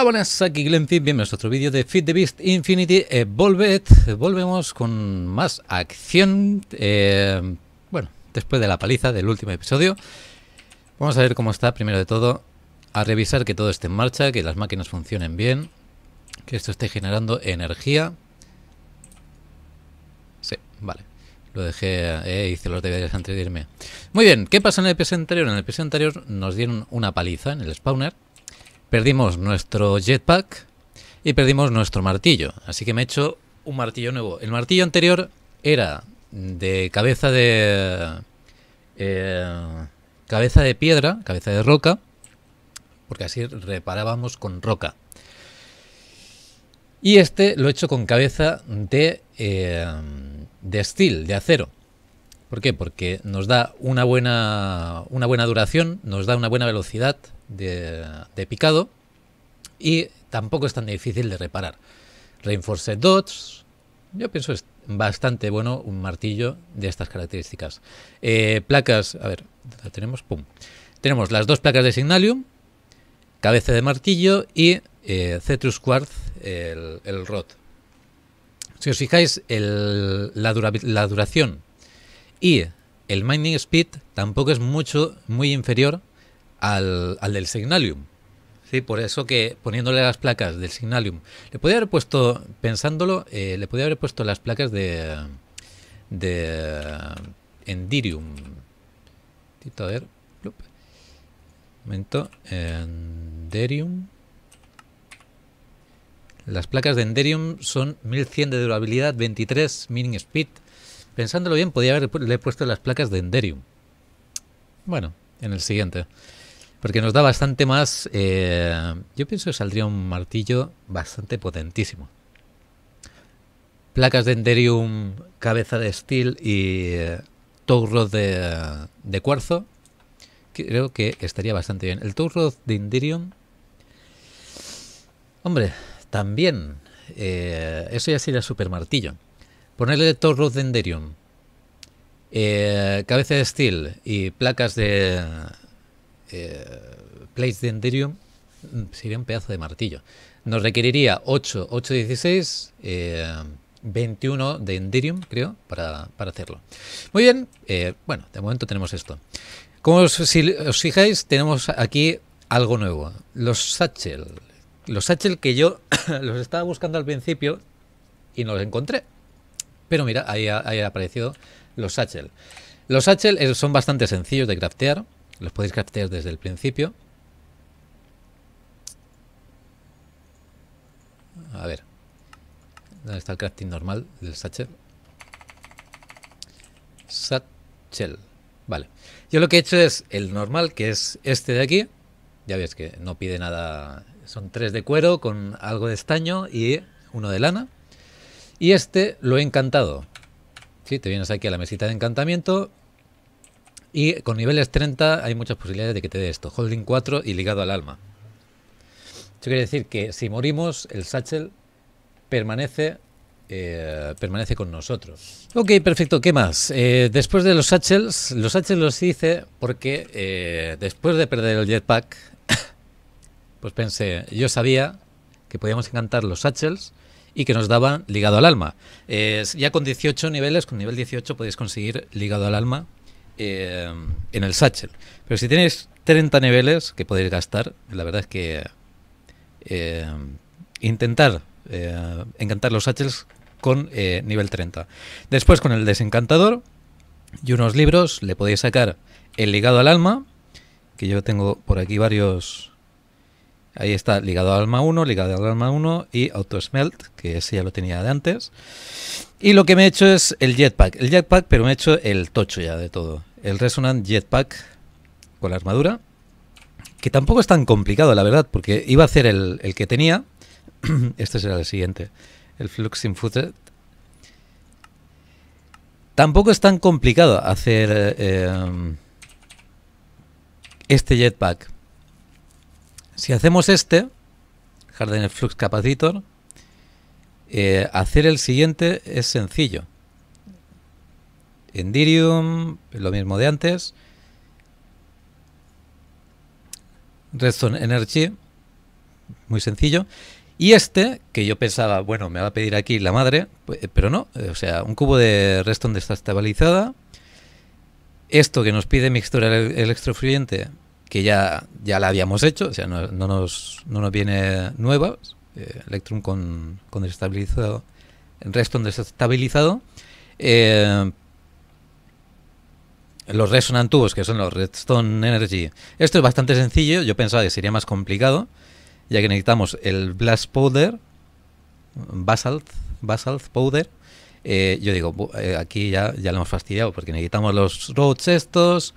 Hola, buenas, aquí Glenfit, bienvenidos a otro vídeo de Fit the Beast Infinity Evolved. Eh, volvemos con más acción, eh, bueno, después de la paliza del último episodio. Vamos a ver cómo está, primero de todo, a revisar que todo esté en marcha, que las máquinas funcionen bien, que esto esté generando energía. Sí, vale. Lo dejé, eh, hice los deberes antes de irme. Muy bien, ¿qué pasa en el episodio anterior? En el episodio anterior nos dieron una paliza en el spawner. Perdimos nuestro jetpack y perdimos nuestro martillo. Así que me he hecho un martillo nuevo. El martillo anterior era de cabeza de... Eh, cabeza de piedra, cabeza de roca, porque así reparábamos con roca. Y este lo he hecho con cabeza de, eh, de steel, de acero. ¿Por qué? Porque nos da una buena, una buena duración, nos da una buena velocidad de, picado y tampoco es tan difícil de reparar. Reinforced Dots, yo pienso es bastante bueno un martillo de estas características. Eh, placas, a ver, tenemos, pum. Tenemos las dos placas de Signalium, cabeza de martillo y eh, Cetrus Quartz, el, rod. Si os fijáis, la duración y el Mining Speed tampoco es mucho, muy inferior al, del Signalium. Sí, por eso que poniéndole las placas del Signalium, le podía haber puesto, pensándolo, eh, le podía haber puesto las placas de, de eh, Endirium. A momento, Enderium. Las placas de Enderium son 1100 de durabilidad, 23 mining speed, Pensándolo bien, podía haberle puesto las placas de Enderium. Bueno, en el siguiente. Porque nos da bastante más... Eh, yo pienso que saldría un martillo bastante potentísimo. Placas de Enderium, cabeza de steel y eh, de, cuarzo. Creo que estaría bastante bien. El torro de Enderium... Hombre, también... Eh, eso ya sería super martillo. Ponerle torro de Enderium eh, cabeza de steel y placas de eh, plates de Enderium mm, sería un pedazo de martillo. Nos requeriría 8, 8, 16, 21 de Enderium, creo, para, hacerlo. Muy bien, eh, bueno, de momento tenemos esto. Como si os fijáis, tenemos aquí algo nuevo. Los satchel. Los satchel que yo los estaba buscando al principio y no los encontré. Pero mira, ahí ha aparecido los satchel. Los satchel eh, son bastante sencillos de craftear. Los podéis craftear desde el principio. A ver. ¿Dónde está el crafting normal del satchel? Satchel. Vale. Yo lo que he hecho es el normal, que es este de aquí. Ya veis que no pide nada. Son tres de cuero con algo de estaño y uno de lana. Y este lo he encantado te vienes aquí a la mesita de encantamiento y con niveles 30 hay muchas posibilidades de que te dé esto. Holding 4 y ligado al alma. Eso quiere decir que si morimos, el satchel permanece, eh, permanece con nosotros. Ok, perfecto. ¿Qué más? Eh, después de los satchels, los satchels los hice porque eh, después de perder el jetpack, pues pensé, yo sabía que podíamos encantar los satchels y que nos daba ligado al alma. ya con 18 niveles, con nivel 18 podéis conseguir ligado al alma eh, en el satchel. Pero si tenéis 30 niveles que podéis gastar, la verdad es que eh, intentar eh, encantar los satchels con nivel 30. Después con el desencantador y unos libros le podéis sacar el ligado al alma, que yo tengo por aquí varios Ahí está ligado al alma 1, ligado al alma 1 y auto-smelt, que ese ya lo tenía de antes. Y lo que me he hecho es el jetpack. El jetpack, pero me he hecho el tocho ya de todo. El Resonant Jetpack con la armadura. Que tampoco es tan complicado, la verdad, porque iba a hacer el, que tenía. este será el siguiente. El Flux infused. Tampoco es tan complicado hacer eh, em, este jetpack si hacemos este, Hardener Flux Capacitor, eh, hacer el siguiente es sencillo. Endirium, lo mismo de antes. Reston Energy, muy sencillo. Y este, que yo pensaba, bueno, me va a pedir aquí la madre, pues, eh, pero no, o sea, un cubo de Redstone estabilizada. Esto que nos pide mixtura electrofluyente que ya, ya la habíamos hecho, o sea, no, nos, no nos, viene nueva, eh, Electrum con, con desestabilizado, Reston desestabilizado. Eh, los Resonant Tubos, que son los Redstone Energy. Esto es bastante sencillo, yo pensaba que sería más complicado, ya que necesitamos el Blast Powder, Basalt, basalt Powder. Eh, yo digo, eh, aquí ya, ya lo hemos fastidiado, porque necesitamos los roads estos,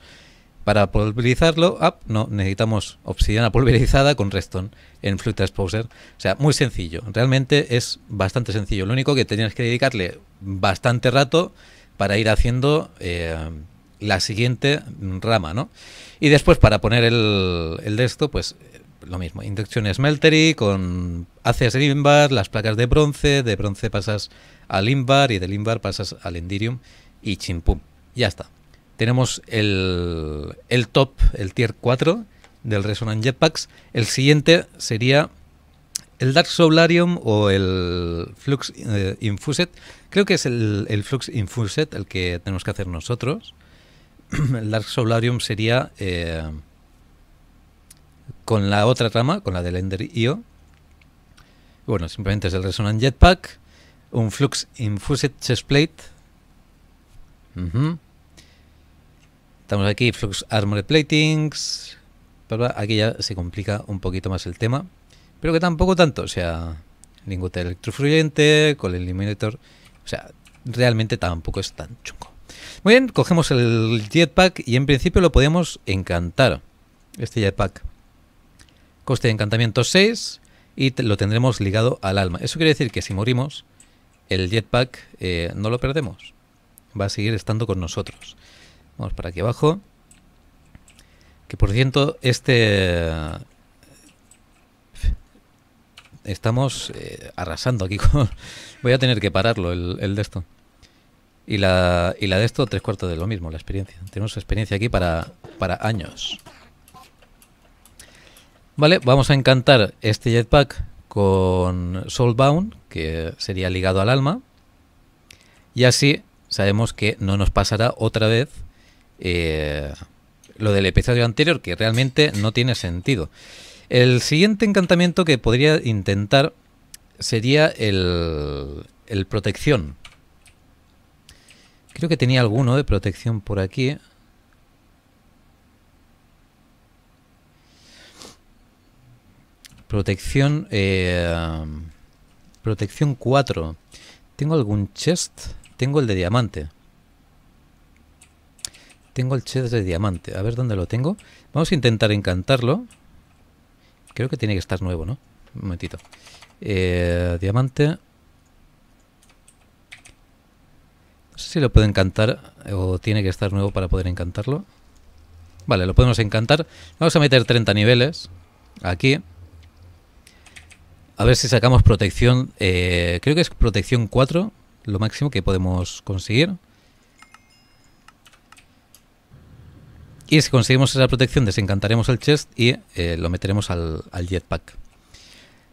para pulverizarlo, no, necesitamos obsidiana pulverizada con redstone en Fluid Transposer. O sea, muy sencillo. Realmente es bastante sencillo. Lo único que tenías que dedicarle bastante rato para ir haciendo eh, la siguiente rama, ¿no? Y después para poner el, el de esto, pues lo mismo, inducción smeltery con haces limbar, las placas de bronce, de bronce pasas al limbar y de limbar pasas al endirium y chimpum. Ya está tenemos el, el top, el tier 4 del Resonant Jetpacks. El siguiente sería el Dark Solarium o el Flux eh, Infuset. Creo que es el, el, Flux Infuset el que tenemos que hacer nosotros. el Dark Solarium sería eh, con la otra trama, con la del Ender IO. Bueno, simplemente es el Resonant Jetpack, un Flux Infuset Chestplate. Estamos aquí, Flux Armored Platings. Aquí ya se complica un poquito más el tema. Pero que tampoco tanto. O sea, lingote electrofluyente, con el eliminator. O sea, realmente tampoco es tan chungo. Muy bien, cogemos el jetpack y en principio lo podemos encantar. Este jetpack. Coste de encantamiento 6 y lo tendremos ligado al alma. Eso quiere decir que si morimos, el jetpack eh, no lo perdemos. Va a seguir estando con nosotros. Vamos para aquí abajo. Que por cierto, este... Estamos eh, arrasando aquí con... Voy a tener que pararlo, el, de esto. Y la, la, de esto, tres cuartos de lo mismo, la experiencia. Tenemos experiencia aquí para, para años. Vale, vamos a encantar este jetpack con Soulbound, que sería ligado al alma. Y así sabemos que no nos pasará otra vez eh, lo del episodio anterior, que realmente no tiene sentido. El siguiente encantamiento que podría intentar sería el, protección. Creo que tenía alguno de protección por aquí. Protección... Eh, protección 4. ¿Tengo algún chest? Tengo el de diamante. Tengo el cheddar de diamante. A ver dónde lo tengo. Vamos a intentar encantarlo. Creo que tiene que estar nuevo, ¿no? Un momentito. Eh, diamante. No sé si lo puedo encantar o tiene que estar nuevo para poder encantarlo. Vale, lo podemos encantar. Vamos a meter 30 niveles aquí. A ver si sacamos protección. Eh, creo que es protección 4, lo máximo que podemos conseguir. Y si conseguimos esa protección, desencantaremos el chest y eh, lo meteremos al, jetpack.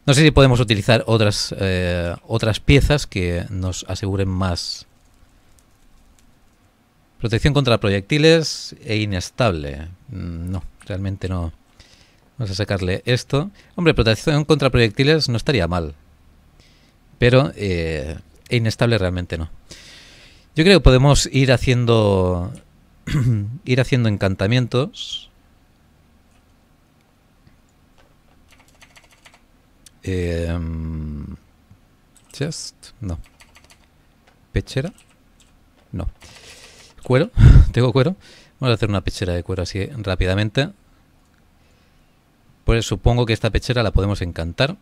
No sé si podemos utilizar otras, eh, otras piezas que nos aseguren más. Protección contra proyectiles e inestable. Mm, no, realmente no. Vamos a sacarle esto. Hombre, protección contra proyectiles no estaría mal. Pero eh, e inestable realmente no. Yo creo que podemos ir haciendo ir haciendo encantamientos. Em, chest, no. Pechera, no. Cuero, tengo cuero. Vamos a hacer una pechera de cuero así rápidamente. Pues supongo que esta pechera la podemos encantar.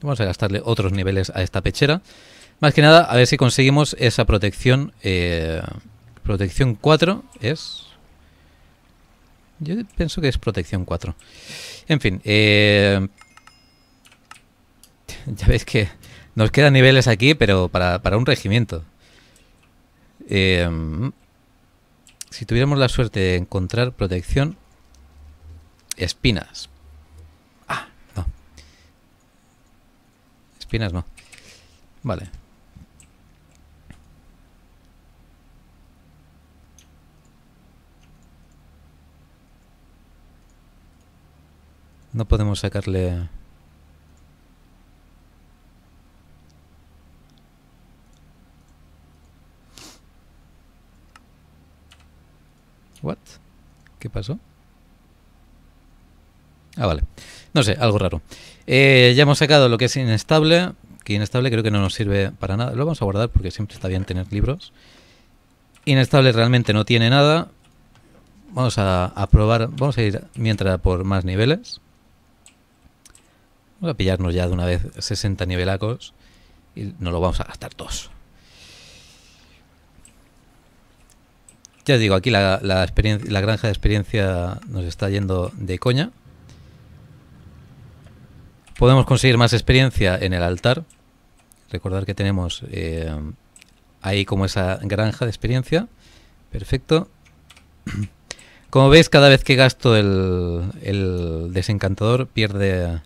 Vamos a gastarle otros niveles a esta pechera. Más que nada, a ver si conseguimos esa protección eh, Protección 4 es... Yo pienso que es protección 4. En fin, eh, ya veis que nos quedan niveles aquí, pero para, un regimiento. Eh, si tuviéramos la suerte de encontrar protección... Espinas. Ah, no. Espinas no. Vale. No podemos sacarle... What? ¿Qué pasó? Ah, vale. No sé, algo raro. Eh, ya hemos sacado lo que es inestable, que inestable creo que no nos sirve para nada. Lo vamos a guardar porque siempre está bien tener libros. Inestable realmente no tiene nada. Vamos a probar, vamos a ir mientras por más niveles. Vamos a pillarnos ya de una vez 60 nivelacos y nos lo vamos a gastar todos. Ya digo, aquí la, granja de experiencia nos está yendo de coña. Podemos conseguir más experiencia en el altar. Recordar que tenemos eh, ahí como esa granja de experiencia. Perfecto. Como veis, cada vez que gasto el desencantador pierde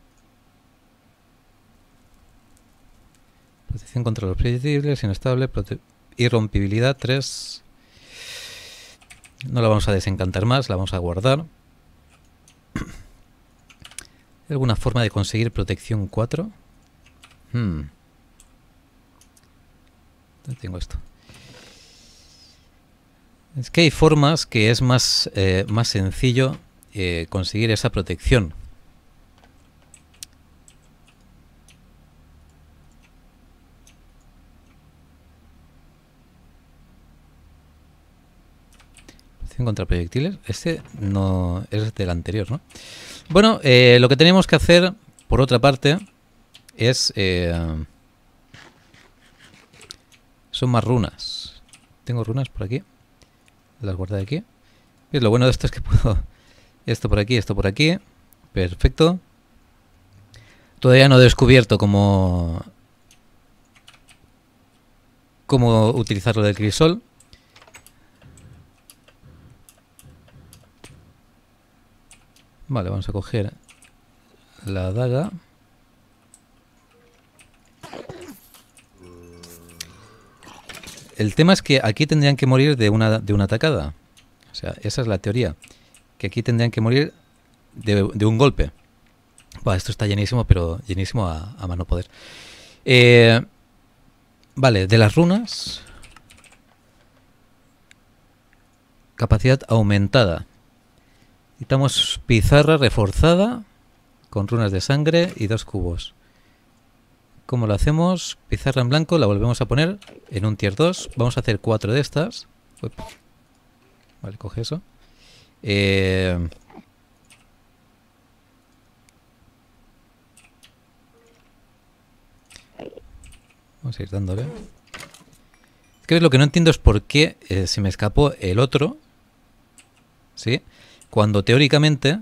Protección contra los predecibles, inestable, irrompibilidad 3. No la vamos a desencantar más, la vamos a guardar. ¿Hay alguna forma de conseguir protección 4? No hmm. tengo esto. Es que hay formas que es más, eh, más sencillo eh, conseguir esa protección. contra proyectiles. Este no es del anterior, ¿no? Bueno, eh, lo que tenemos que hacer, por otra parte, es... Eh, son más runas. Tengo runas por aquí. Las guardé aquí. lo bueno de esto es que puedo... Esto por aquí, esto por aquí. Perfecto. Todavía no he descubierto cómo... Cómo utilizarlo del crisol. Vale, vamos a coger la daga. El tema es que aquí tendrían que morir de una, de una atacada. O sea, esa es la teoría. Que aquí tendrían que morir de, un golpe. esto está llenísimo, pero llenísimo a, mano poder. Eh, vale, de las runas. Capacidad aumentada. Quitamos pizarra reforzada con runas de sangre y dos cubos. ¿Cómo lo hacemos? Pizarra en blanco, la volvemos a poner en un tier 2. Vamos a hacer cuatro de estas. Vale, coge eso. Eh, vamos a ir dándole. Es lo que no entiendo es por qué eh, se me escapó el otro. ¿Sí? Cuando teóricamente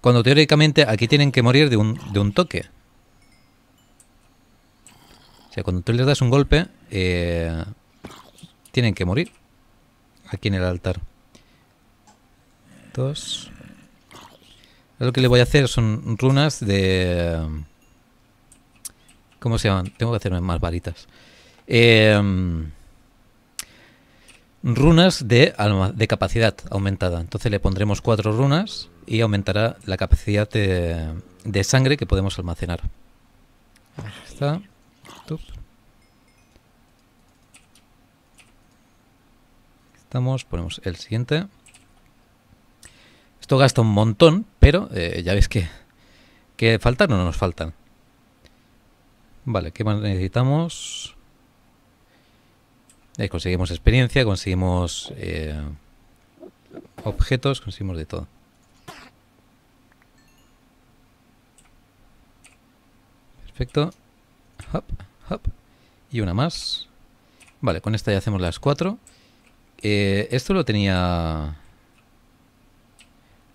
cuando teóricamente aquí tienen que morir de un, de un, toque. O sea, cuando tú les das un golpe, eh, tienen que morir aquí en el altar. Dos. Lo que le voy a hacer son runas de... ¿Cómo se llaman? Tengo que hacerme más varitas. Eh, runas de, alma, de capacidad aumentada. Entonces le pondremos cuatro runas y aumentará la capacidad de, sangre que podemos almacenar. está. Estamos, ponemos el siguiente. Esto gasta un montón, pero eh, ya veis que, que faltan o no nos faltan. Vale, ¿qué más necesitamos? Eh, conseguimos experiencia, conseguimos eh, objetos, conseguimos de todo. Perfecto. Hop, hop. Y una más. Vale, con esta ya hacemos las cuatro. Eh, esto lo tenía...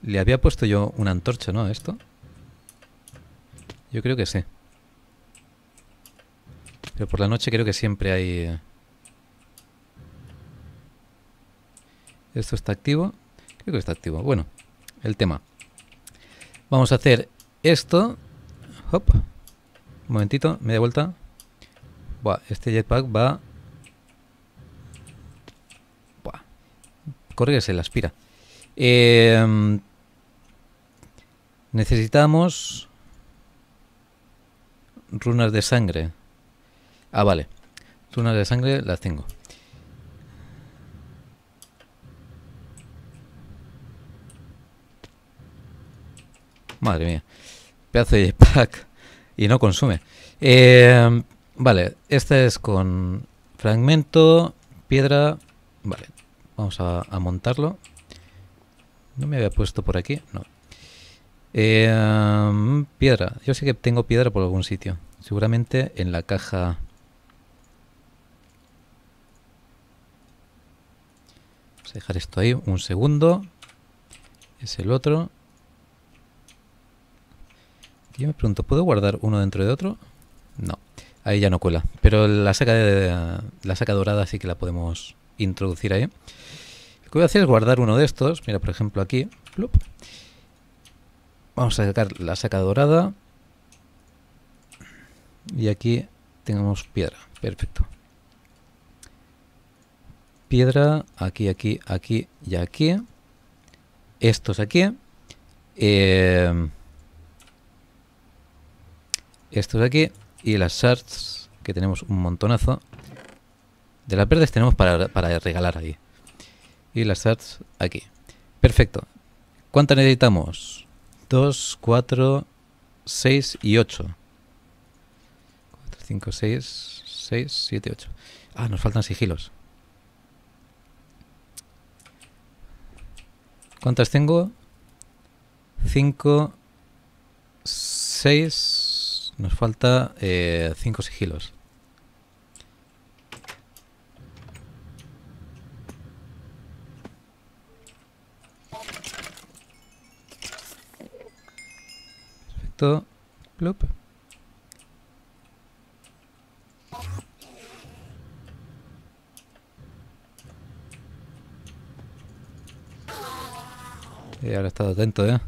Le había puesto yo una antorcha, ¿no? A esto. Yo creo que sí. Pero por la noche creo que siempre hay... Esto está activo. Creo que está activo. Bueno, el tema. Vamos a hacer esto. Hop. Un momentito, media vuelta. Buah, este jetpack va... Buah. Corre se la aspira. Em, necesitamos... Runas de sangre. Ah, vale. Runas de sangre las tengo. Madre mía. Pedazo de pack. Y no consume. Eh, vale, esta es con fragmento, piedra. Vale, vamos a, montarlo. No me había puesto por aquí, no. Eh, piedra. Yo sé que tengo piedra por algún sitio. Seguramente en la caja... Vamos a dejar esto ahí un segundo. Es el otro yo me pregunto, ¿puedo guardar uno dentro de otro? No, ahí ya no cuela. Pero la saca, de, la saca dorada sí que la podemos introducir ahí. Lo que voy a hacer es guardar uno de estos. Mira, por ejemplo, aquí. Vamos a sacar la saca dorada. Y aquí tenemos piedra. Perfecto. Piedra, aquí, aquí, aquí y aquí. Estos aquí. Eh, esto de aquí. Y las shards, que tenemos un montonazo. De las verdes tenemos para, regalar ahí. Y las shards aquí. Perfecto. ¿Cuántas necesitamos? 2, 4, 6 y 8. 4, 5, 6, 6, 7, 8. Ah, nos faltan sigilos. ¿Cuántas tengo? 5, 6, nos falta 5 eh, sigilos. Perfecto. Plop. Y ahora he estado atento, ¿eh?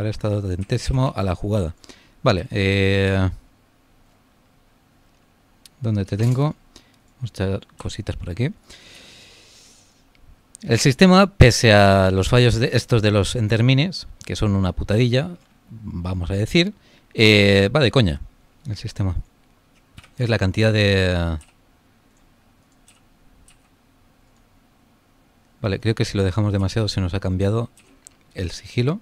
Ahora he estado atentísimo a la jugada. Vale. Eh, ¿Dónde te tengo? muchas cositas por aquí. El sistema, pese a los fallos de estos de los endermines que son una putadilla, vamos a decir, eh, va de coña el sistema. Es la cantidad de... Vale, creo que si lo dejamos demasiado se nos ha cambiado el sigilo.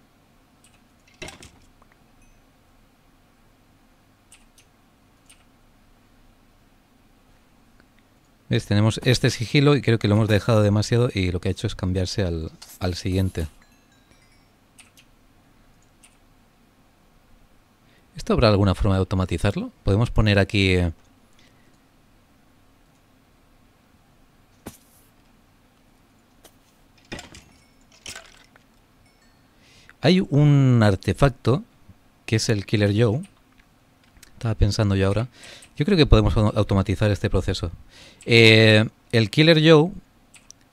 Tenemos este sigilo y creo que lo hemos dejado demasiado y lo que ha hecho es cambiarse al, siguiente. ¿Esto habrá alguna forma de automatizarlo? Podemos poner aquí... Eh, hay un artefacto que es el Killer Joe. Estaba pensando yo ahora. Yo creo que podemos automatizar este proceso. Eh, el Killer Joe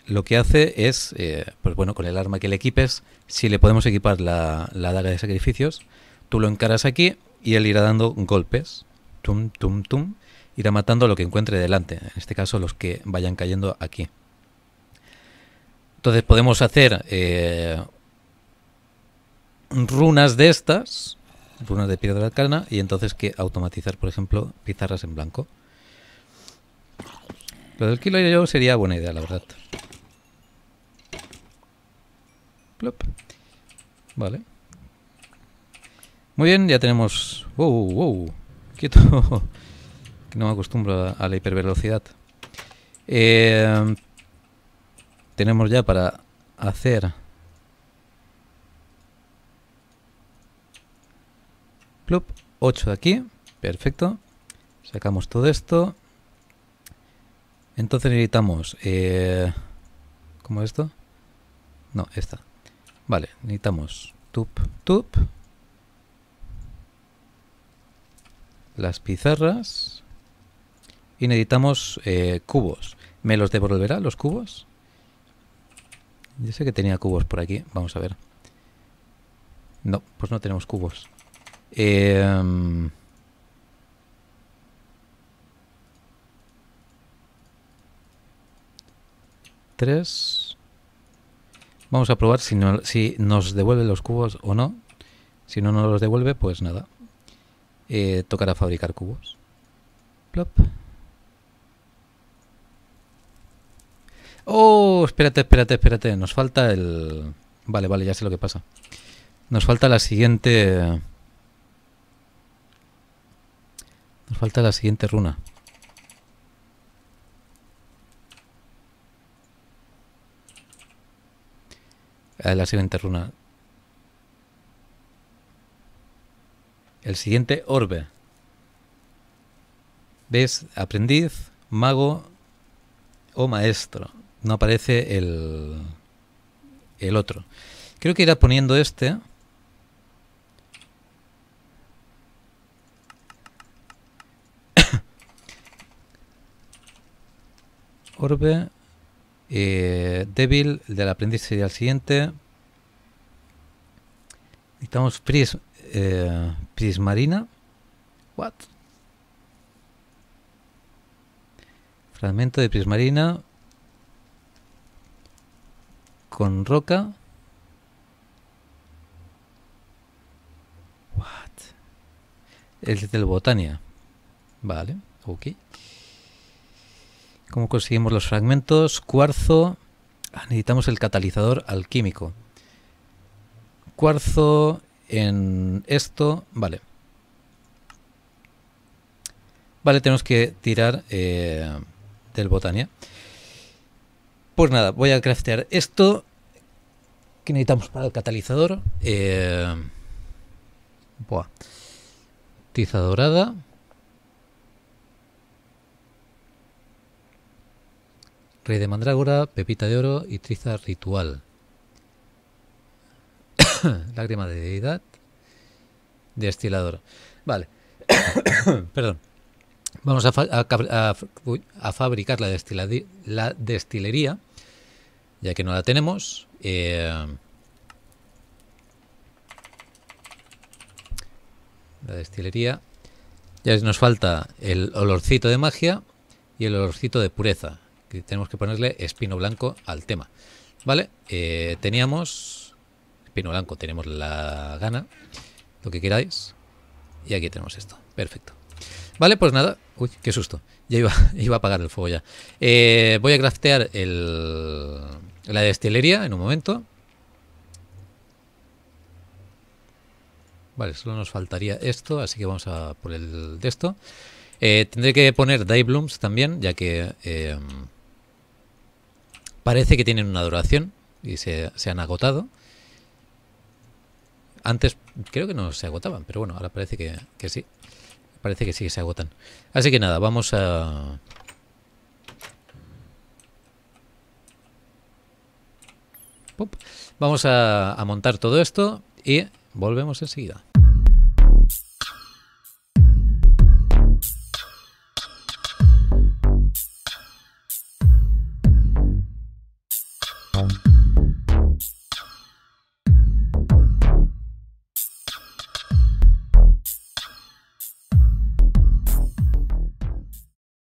lo que hace es, eh, pues bueno, con el arma que le equipes, si le podemos equipar la, daga de sacrificios, tú lo encaras aquí y él irá dando golpes, tum, tum, tum, irá matando lo que encuentre delante, en este caso los que vayan cayendo aquí. Entonces podemos hacer eh, runas de estas runas de piedra de la arcana y entonces que automatizar, por ejemplo, pizarras en blanco. Lo del kilo yo sería buena idea, la verdad. Vale. Muy bien, ya tenemos... ¡Wow, wow! Quieto. no me acostumbro a la hipervelocidad. Eh, tenemos ya para hacer Club 8 de aquí. Perfecto. Sacamos todo esto. Entonces necesitamos... Eh, es esto? No, esta. Vale, necesitamos tup, tup. Las pizarras. Y necesitamos eh, cubos. ¿Me los devolverá los cubos? Yo sé que tenía cubos por aquí. Vamos a ver. No, pues no tenemos cubos. Em, tres. Vamos a probar si, si nos devuelve los cubos o no. Si no nos los devuelve, pues nada. Eh, tocará fabricar cubos. Plop. Oh, espérate, espérate, espérate. Nos falta el... Vale, vale, ya sé lo que pasa. Nos falta la siguiente... falta la siguiente runa. Eh, la siguiente runa. El siguiente orbe. ¿Ves? Aprendiz, mago o maestro. No aparece el, el otro. Creo que irá poniendo este. Orbe. Eh, débil, el del aprendiz sería el siguiente. Necesitamos eh, Prismarina. What? Fragmento de Prismarina. Con roca. What? El del Botania. Vale, ok. ¿Cómo conseguimos los fragmentos? Cuarzo. Ah, necesitamos el catalizador alquímico. Cuarzo en esto. Vale. Vale, tenemos que tirar eh, del botania. Pues nada, voy a craftear esto que necesitamos para el catalizador. Eh, buah. Tiza dorada. Rey de Mandrágora, Pepita de Oro y Triza Ritual. Lágrima de Deidad, Destilador. Vale, perdón. Vamos a, fabricar la, destilería, ya que no la tenemos. Eh, la destilería. Ya nos falta el olorcito de magia y el olorcito de pureza tenemos que ponerle espino blanco al tema. Vale, eh, teníamos espino blanco, tenemos la gana, lo que queráis. Y aquí tenemos esto, perfecto. Vale, pues nada, uy, qué susto, ya iba, iba a apagar el fuego ya. Eh, voy a craftear la destilería en un momento. Vale, solo nos faltaría esto, así que vamos a por el de esto. Eh, tendré que poner Dye Blooms también, ya que Parece que tienen una duración y se, han agotado. Antes creo que no se agotaban, pero bueno, ahora parece que, sí. Parece que sí que se agotan. Así que nada, vamos a... Vamos a, a montar todo esto y volvemos enseguida. Thank